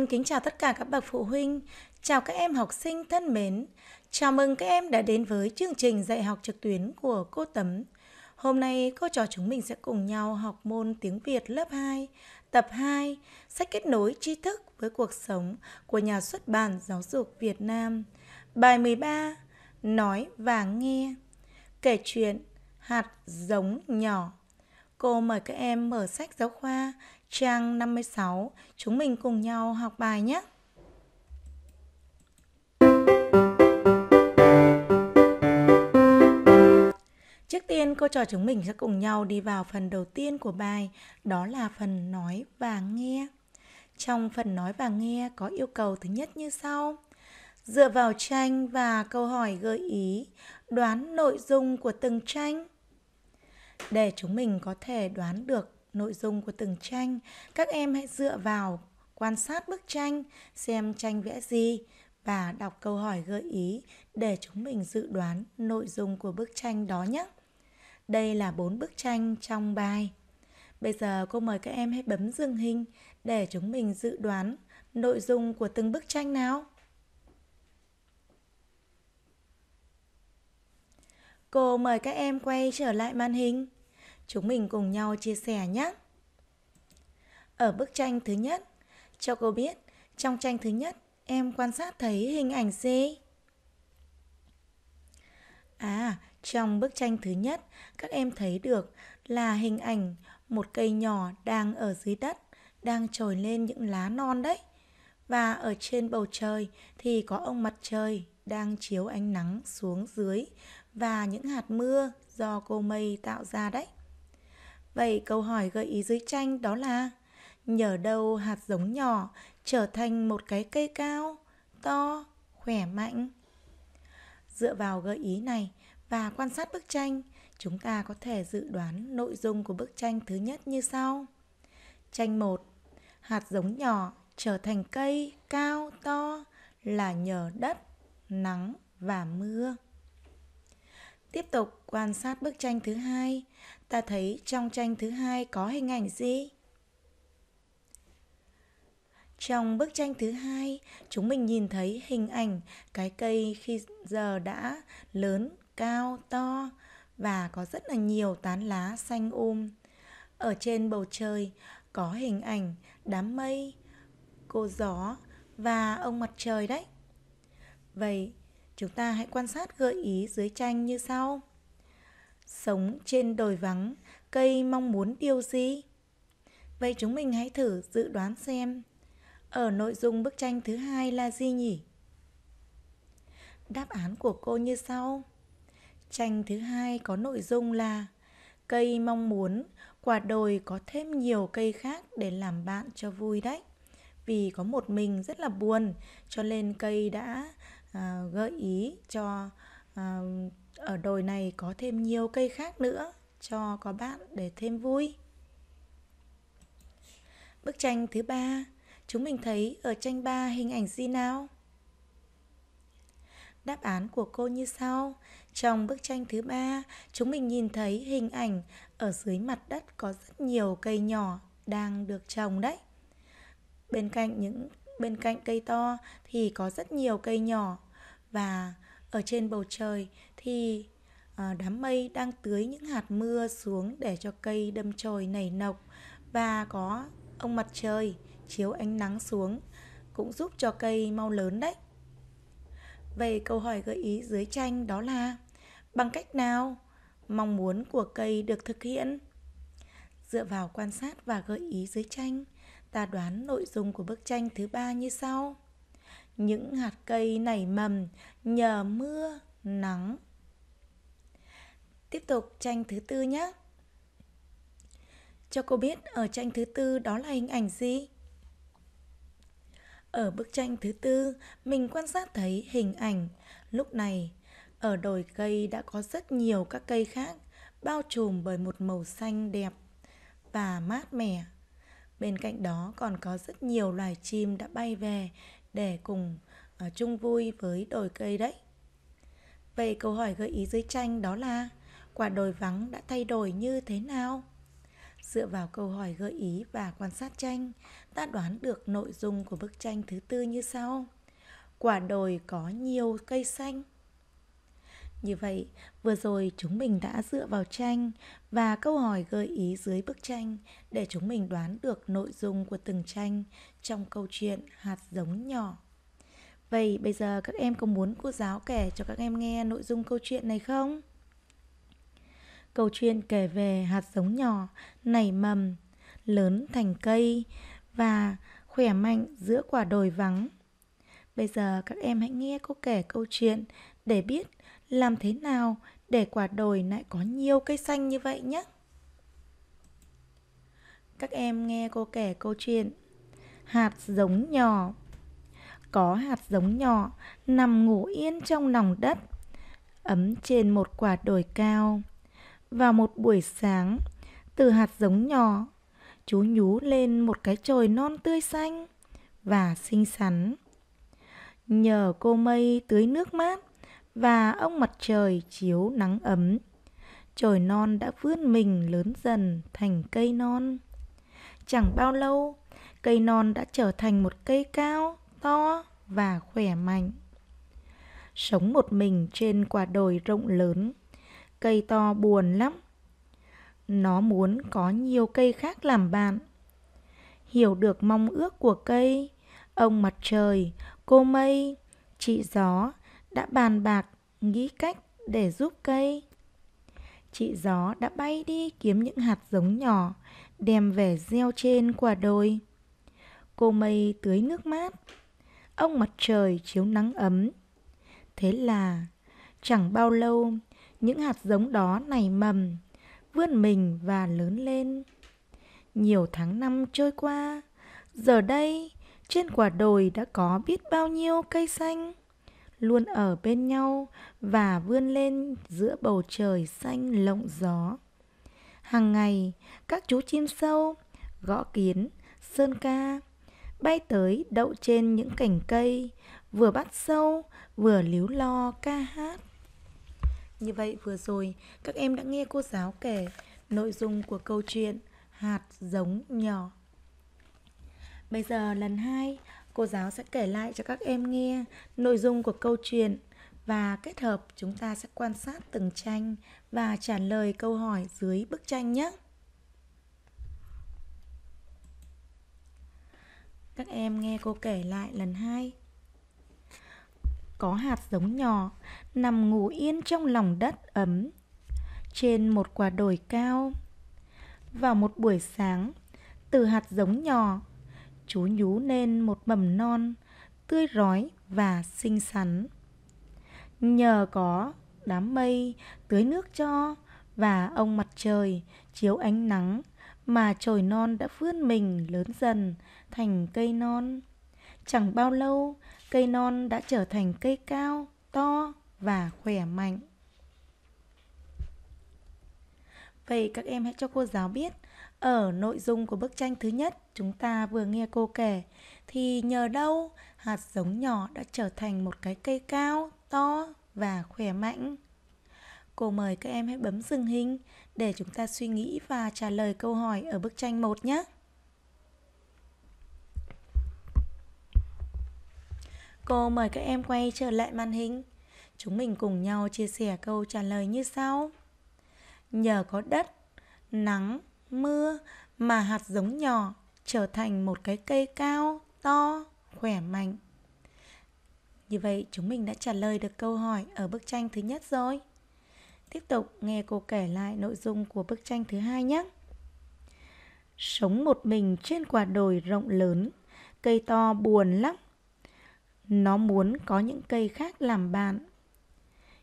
Xin kính chào tất cả các bậc phụ huynh, chào các em học sinh thân mến. Chào mừng các em đã đến với chương trình dạy học trực tuyến của cô Tấm. Hôm nay cô trò chúng mình sẽ cùng nhau học môn tiếng Việt lớp 2, tập 2, sách kết nối tri thức với cuộc sống của nhà xuất bản Giáo dục Việt Nam. Bài 13: Nói và nghe. Kể chuyện hạt giống nhỏ. Cô mời các em mở sách giáo khoa trang 56. Chúng mình cùng nhau học bài nhé. Trước tiên cô trò chúng mình sẽ cùng nhau đi vào phần đầu tiên của bài, đó là phần nói và nghe. Trong phần nói và nghe có yêu cầu thứ nhất như sau. Dựa vào tranh và câu hỏi gợi ý, đoán nội dung của từng tranh. Để chúng mình có thể đoán được nội dung của từng tranh, các em hãy dựa vào quan sát bức tranh, xem tranh vẽ gì và đọc câu hỏi gợi ý để chúng mình dự đoán nội dung của bức tranh đó nhé. Đây là bốn bức tranh trong bài. Bây giờ cô mời các em hãy bấm dừng hình để chúng mình dự đoán nội dung của từng bức tranh nào. Cô mời các em quay trở lại màn hình. Chúng mình cùng nhau chia sẻ nhé. Ở bức tranh thứ nhất, cho cô biết trong tranh thứ nhất em quan sát thấy hình ảnh gì? À, trong bức tranh thứ nhất các em thấy được là hình ảnh một cây nhỏ đang ở dưới đất, đang trồi lên những lá non đấy. Và ở trên bầu trời thì có ông mặt trời đang chiếu ánh nắng xuống dưới và những hạt mưa do cô mây tạo ra đấy. Vậy câu hỏi gợi ý dưới tranh đó là nhờ đâu hạt giống nhỏ trở thành một cái cây cao, to, khỏe mạnh. Dựa vào gợi ý này và quan sát bức tranh, chúng ta có thể dự đoán nội dung của bức tranh thứ nhất như sau. Tranh 1. Hạt giống nhỏ trở thành cây cao to là nhờ đất, nắng và mưa. Tiếp tục quan sát bức tranh thứ hai, ta thấy trong tranh thứ hai có hình ảnh gì? Trong bức tranh thứ hai, chúng mình nhìn thấy hình ảnh cái cây khi giờ đã lớn, cao, to và có rất là nhiều tán lá xanh um. Ở trên bầu trời có hình ảnh đám mây, cô gió và ông mặt trời đấy. Vậy, chúng ta hãy quan sát gợi ý dưới tranh như sau. Sống trên đồi vắng, cây mong muốn điều gì? Vậy chúng mình hãy thử dự đoán xem. Ở nội dung bức tranh thứ hai là gì nhỉ? Đáp án của cô như sau. Tranh thứ hai có nội dung là cây mong muốn quả đồi có thêm nhiều cây khác để làm bạn cho vui đấy. Vì có một mình rất là buồn, cho nên cây đã à, gợi ý cho à, ở đồi này có thêm nhiều cây khác nữa cho có bạn để thêm vui. Bức tranh thứ ba, chúng mình thấy ở tranh ba hình ảnh gì nào? Đáp án của cô như sau. Trong bức tranh thứ ba, chúng mình nhìn thấy hình ảnh ở dưới mặt đất có rất nhiều cây nhỏ đang được trồng đấy. Bên cạnh những bên cạnh cây to thì có rất nhiều cây nhỏ và ở trên bầu trời thì ờ, đám mây đang tưới những hạt mưa xuống để cho cây đâm chồi nảy nọc và có ông mặt trời chiếu ánh nắng xuống cũng giúp cho cây mau lớn đấy. Về câu hỏi gợi ý dưới tranh đó là bằng cách nào mong muốn của cây được thực hiện? Dựa vào quan sát và gợi ý dưới tranh, ta đoán nội dung của bức tranh thứ ba như sau những hạt cây nảy mầm nhờ mưa, nắng. Tiếp tục tranh thứ tư nhé. Cho cô biết ở tranh thứ tư đó là hình ảnh gì? Ở bức tranh thứ tư, mình quan sát thấy hình ảnh. Lúc này, ở đồi cây đã có rất nhiều các cây khác bao trùm bởi một màu xanh đẹp và mát mẻ. Bên cạnh đó còn có rất nhiều loài chim đã bay về để cùng uh, chung vui với đồi cây đấy. Vậy câu hỏi gợi ý dưới tranh đó là quả đồi vắng đã thay đổi như thế nào? Dựa vào câu hỏi gợi ý và quan sát tranh, ta đoán được nội dung của bức tranh thứ tư như sau. Quả đồi có nhiều cây xanh. Như vậy, vừa rồi chúng mình đã dựa vào tranh và câu hỏi gợi ý dưới bức tranh để chúng mình đoán được nội dung của từng tranh trong câu chuyện hạt giống nhỏ. Vậy bây giờ các em có muốn cô giáo kể cho các em nghe nội dung câu chuyện này không? Câu chuyện kể về hạt giống nhỏ nảy mầm, lớn thành cây và khỏe mạnh giữa quả đồi vắng. Bây giờ các em hãy nghe cô kể câu chuyện để biết làm thế nào để quả đồi lại có nhiều cây xanh như vậy nhé. Các em nghe cô kể câu chuyện Hạt giống nhỏ Có hạt giống nhỏ nằm ngủ yên trong lòng đất Ấm trên một quả đồi cao Vào một buổi sáng Từ hạt giống nhỏ Chú nhú lên một cái chồi non tươi xanh Và xinh xắn Nhờ cô mây tưới nước mát và ông mặt trời chiếu nắng ấm. Trời non đã vươn mình lớn dần thành cây non. Chẳng bao lâu, cây non đã trở thành một cây cao, to và khỏe mạnh. Sống một mình trên quả đồi rộng lớn, cây to buồn lắm. Nó muốn có nhiều cây khác làm bạn. Hiểu được mong ước của cây, ông mặt trời, cô mây, chị gió đã bàn bạc nghĩ cách để giúp cây chị gió đã bay đi kiếm những hạt giống nhỏ đem về gieo trên quả đồi cô mây tưới nước mát ông mặt trời chiếu nắng ấm thế là chẳng bao lâu những hạt giống đó nảy mầm vươn mình và lớn lên nhiều tháng năm trôi qua giờ đây trên quả đồi đã có biết bao nhiêu cây xanh luôn ở bên nhau và vươn lên giữa bầu trời xanh lộng gió. Hàng ngày, các chú chim sâu, gõ kiến, sơn ca bay tới đậu trên những cành cây, vừa bắt sâu, vừa líu lo ca hát. Như vậy vừa rồi, các em đã nghe cô giáo kể nội dung của câu chuyện Hạt giống nhỏ. Bây giờ lần hai cô giáo sẽ kể lại cho các em nghe nội dung của câu chuyện và kết hợp chúng ta sẽ quan sát từng tranh và trả lời câu hỏi dưới bức tranh nhé. Các em nghe cô kể lại lần hai. Có hạt giống nhỏ nằm ngủ yên trong lòng đất ấm trên một quả đồi cao. Vào một buổi sáng, từ hạt giống nhỏ chú nhú nên một mầm non tươi rói và xinh xắn. Nhờ có đám mây tưới nước cho và ông mặt trời chiếu ánh nắng mà chồi non đã vươn mình lớn dần thành cây non. Chẳng bao lâu, cây non đã trở thành cây cao, to và khỏe mạnh. Vậy các em hãy cho cô giáo biết ở nội dung của bức tranh thứ nhất chúng ta vừa nghe cô kể thì nhờ đâu hạt giống nhỏ đã trở thành một cái cây cao, to và khỏe mạnh. Cô mời các em hãy bấm dừng hình để chúng ta suy nghĩ và trả lời câu hỏi ở bức tranh 1 nhé. Cô mời các em quay trở lại màn hình. Chúng mình cùng nhau chia sẻ câu trả lời như sau. Nhờ có đất, nắng, mưa mà hạt giống nhỏ trở thành một cái cây cao, to, khỏe mạnh. Như vậy chúng mình đã trả lời được câu hỏi ở bức tranh thứ nhất rồi. Tiếp tục nghe cô kể lại nội dung của bức tranh thứ hai nhé. Sống một mình trên quả đồi rộng lớn, cây to buồn lắm. Nó muốn có những cây khác làm bạn.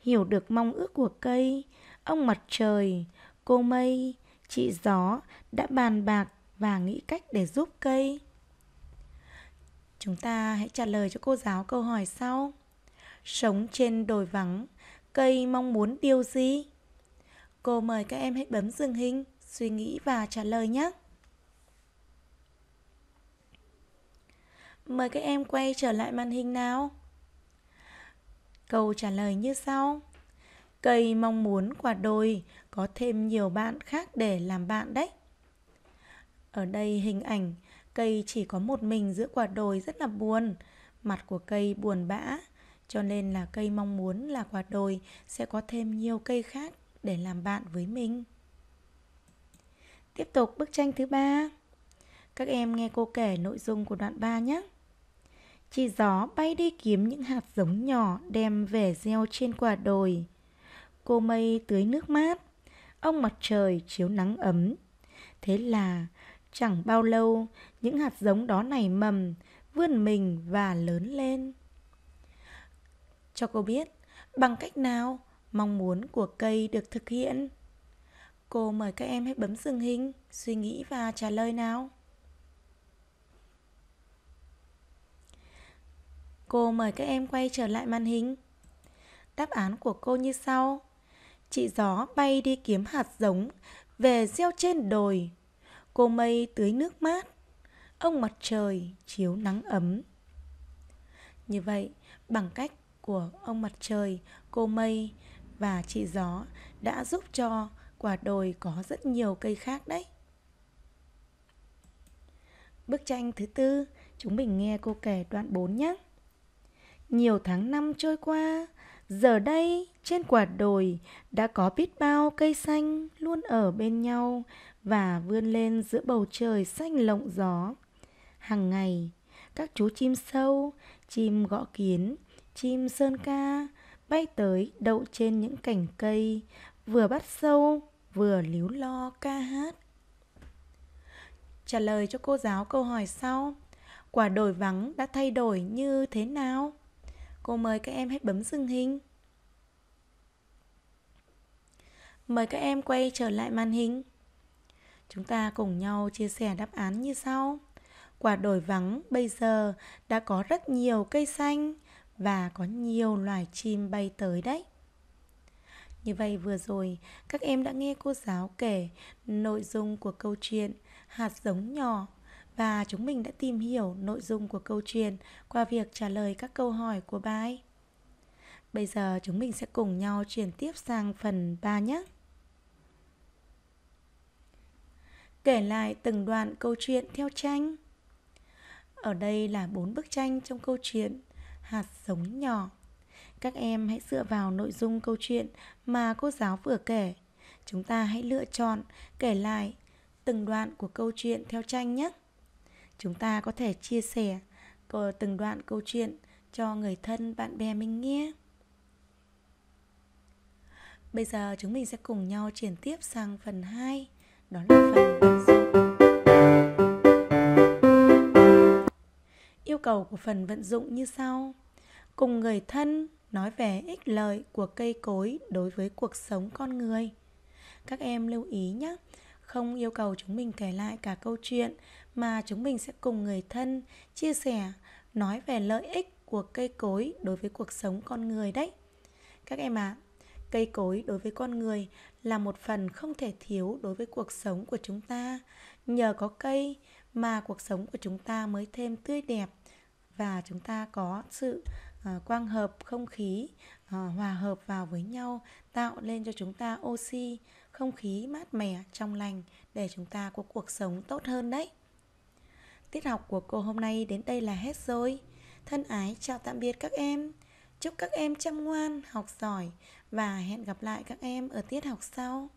Hiểu được mong ước của cây, ông mặt trời, cô mây, chị gió đã bàn bạc và nghĩ cách để giúp cây chúng ta hãy trả lời cho cô giáo câu hỏi sau sống trên đồi vắng cây mong muốn điều gì cô mời các em hãy bấm dừng hình suy nghĩ và trả lời nhé mời các em quay trở lại màn hình nào câu trả lời như sau cây mong muốn quả đồi có thêm nhiều bạn khác để làm bạn đấy ở đây hình ảnh cây chỉ có một mình giữa quả đồi rất là buồn, mặt của cây buồn bã, cho nên là cây mong muốn là quả đồi sẽ có thêm nhiều cây khác để làm bạn với mình. Tiếp tục bức tranh thứ ba. Các em nghe cô kể nội dung của đoạn 3 nhé. Chị gió bay đi kiếm những hạt giống nhỏ đem về gieo trên quả đồi. Cô mây tưới nước mát, ông mặt trời chiếu nắng ấm. Thế là Chẳng bao lâu, những hạt giống đó nảy mầm, vươn mình và lớn lên. Cho cô biết bằng cách nào mong muốn của cây được thực hiện. Cô mời các em hãy bấm dừng hình, suy nghĩ và trả lời nào. Cô mời các em quay trở lại màn hình. Đáp án của cô như sau. Chị gió bay đi kiếm hạt giống, về gieo trên đồi cô mây tưới nước mát, ông mặt trời chiếu nắng ấm. Như vậy, bằng cách của ông mặt trời, cô mây và chị gió đã giúp cho quả đồi có rất nhiều cây khác đấy. Bức tranh thứ tư, chúng mình nghe cô kể đoạn 4 nhé. Nhiều tháng năm trôi qua, giờ đây trên quả đồi đã có biết bao cây xanh luôn ở bên nhau và vươn lên giữa bầu trời xanh lộng gió. Hàng ngày, các chú chim sâu, chim gõ kiến, chim sơn ca bay tới đậu trên những cành cây, vừa bắt sâu, vừa líu lo ca hát. Trả lời cho cô giáo câu hỏi sau, quả đồi vắng đã thay đổi như thế nào? Cô mời các em hãy bấm dừng hình. Mời các em quay trở lại màn hình. Chúng ta cùng nhau chia sẻ đáp án như sau. Quả đồi vắng bây giờ đã có rất nhiều cây xanh và có nhiều loài chim bay tới đấy. Như vậy vừa rồi, các em đã nghe cô giáo kể nội dung của câu chuyện Hạt giống nhỏ và chúng mình đã tìm hiểu nội dung của câu chuyện qua việc trả lời các câu hỏi của bài. Bây giờ chúng mình sẽ cùng nhau chuyển tiếp sang phần 3 nhé. kể lại từng đoạn câu chuyện theo tranh. Ở đây là bốn bức tranh trong câu chuyện Hạt giống nhỏ. Các em hãy dựa vào nội dung câu chuyện mà cô giáo vừa kể. Chúng ta hãy lựa chọn kể lại từng đoạn của câu chuyện theo tranh nhé. Chúng ta có thể chia sẻ từng đoạn câu chuyện cho người thân bạn bè mình nghe. Bây giờ chúng mình sẽ cùng nhau chuyển tiếp sang phần 2 đó là phần bài sau. Yêu cầu của phần vận dụng như sau. Cùng người thân nói về ích lợi của cây cối đối với cuộc sống con người. Các em lưu ý nhé, không yêu cầu chúng mình kể lại cả câu chuyện mà chúng mình sẽ cùng người thân chia sẻ nói về lợi ích của cây cối đối với cuộc sống con người đấy. Các em ạ, à, cây cối đối với con người là một phần không thể thiếu đối với cuộc sống của chúng ta nhờ có cây mà cuộc sống của chúng ta mới thêm tươi đẹp và chúng ta có sự ờ, quang hợp không khí ờ, hòa hợp vào với nhau tạo lên cho chúng ta oxy không khí mát mẻ trong lành để chúng ta có cuộc sống tốt hơn đấy tiết học của cô hôm nay đến đây là hết rồi thân ái chào tạm biệt các em chúc các em chăm ngoan học giỏi và hẹn gặp lại các em ở tiết học sau